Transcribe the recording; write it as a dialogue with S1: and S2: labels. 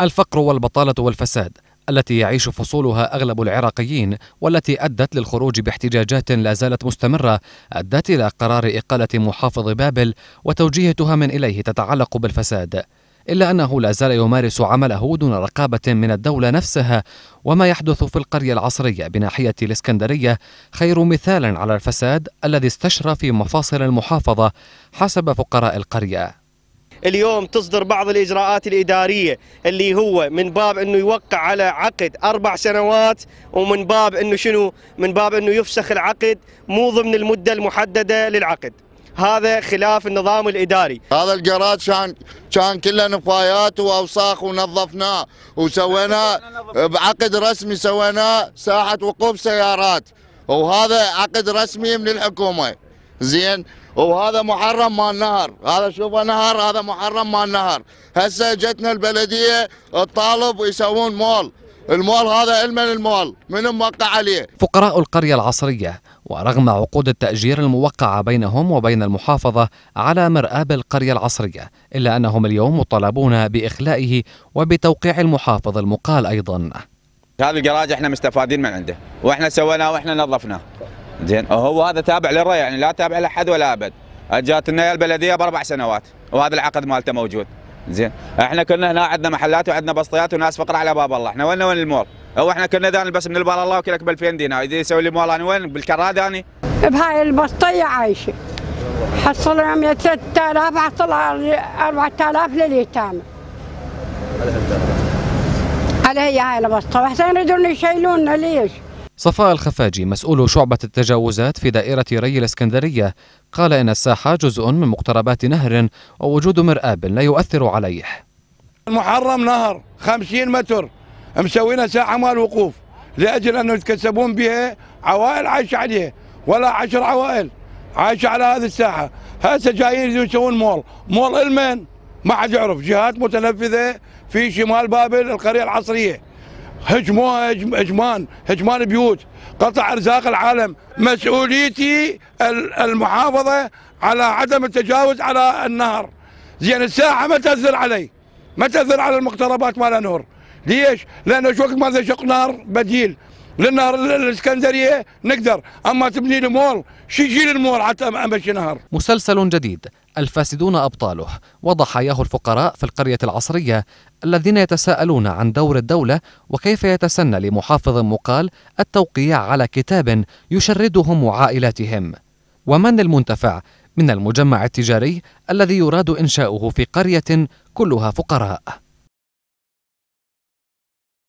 S1: الفقر والبطالة والفساد التي يعيش فصولها أغلب العراقيين والتي أدت للخروج باحتجاجات لا زالت مستمرة أدت إلى قرار إقالة محافظ بابل وتوجيه تهم إليه تتعلق بالفساد إلا أنه لا زال يمارس عمله دون رقابة من الدولة نفسها وما يحدث في القرية العصرية بناحية الإسكندرية خير مثال على الفساد الذي استشرى في مفاصل المحافظة حسب فقراء القرية
S2: اليوم تصدر بعض الإجراءات الإدارية اللي هو من باب أنه يوقع على عقد أربع سنوات ومن باب أنه شنو من باب أنه يفسخ العقد مو ضمن المدة المحددة للعقد هذا خلاف النظام الاداري هذا الجراج كان كان كله نفايات واوساخ ونظفناه وسوينا بعقد رسمي سوينا ساحه وقوف سيارات وهذا عقد رسمي من الحكومه زين وهذا محرم مال نهر هذا شوفه نهر هذا محرم مال نهر هسه جتنا البلديه الطالب يسوون مول المول هذا المن المول من موقع عليه
S1: فقراء القريه العصريه ورغم عقود التأجير الموقعة بينهم وبين المحافظة على مرآب القرية العصرية إلا أنهم اليوم مطالبون بإخلائه وبتوقيع المحافظ المقال أيضا
S3: هذا الجراج احنا مستفادين من عنده واحنا سويناه واحنا نظفناه زين هو هذا تابع للري يعني لا تابع لاحد ولا ابد اجت لنا البلديه باربع سنوات وهذا العقد مالته موجود زين احنا كنا هنا عندنا محلات وعندنا بسطيات وناس فقر على باب الله احنا وين وين المول هو احنا كنا ذا بس من البال الله وكلك ب 2000 دينار اذا يسوي لي مول انا وين بالكراد انا
S4: بهاي البسطيه عايشه حصل يوم 6000 حصل 4000 لليتامى على هي هاي البسطه احسن يريدون يشيلوننا ليش؟
S1: صفاء الخفاجي مسؤول شعبة التجاوزات في دائرة ري الإسكندرية قال إن الساحة جزء من مقتربات نهر ووجود مرآب لا يؤثر عليه
S4: المحرم نهر 50 متر مسوينا ساحة مال وقوف لأجل أنه يتكسبون بها عوائل عايشة عليها ولا عشر عوائل عايشة على هذه الساحة هسه جايين يسوون مول مول المن ما حد يعرف جهات متنفذة في شمال بابل القرية العصرية هجموها هجمان هجمان بيوت قطع ارزاق العالم مسؤوليتي المحافظه على عدم التجاوز على النهر زين الساعه ما تاثر علي ما تاثر على المقتربات مال انهر ليش؟ لانه شو وقت ما تشق نهر بديل للنهر الاسكندريه نقدر اما تبني لي مول شو يجي المول
S1: حتى امشي نهر مسلسل جديد الفاسدون أبطاله وضحاياه الفقراء في القرية العصرية الذين يتساءلون عن دور الدولة وكيف يتسنى لمحافظ مقال التوقيع على كتاب يشردهم وعائلاتهم ومن المنتفع من المجمع التجاري الذي يراد إنشاؤه في قرية كلها فقراء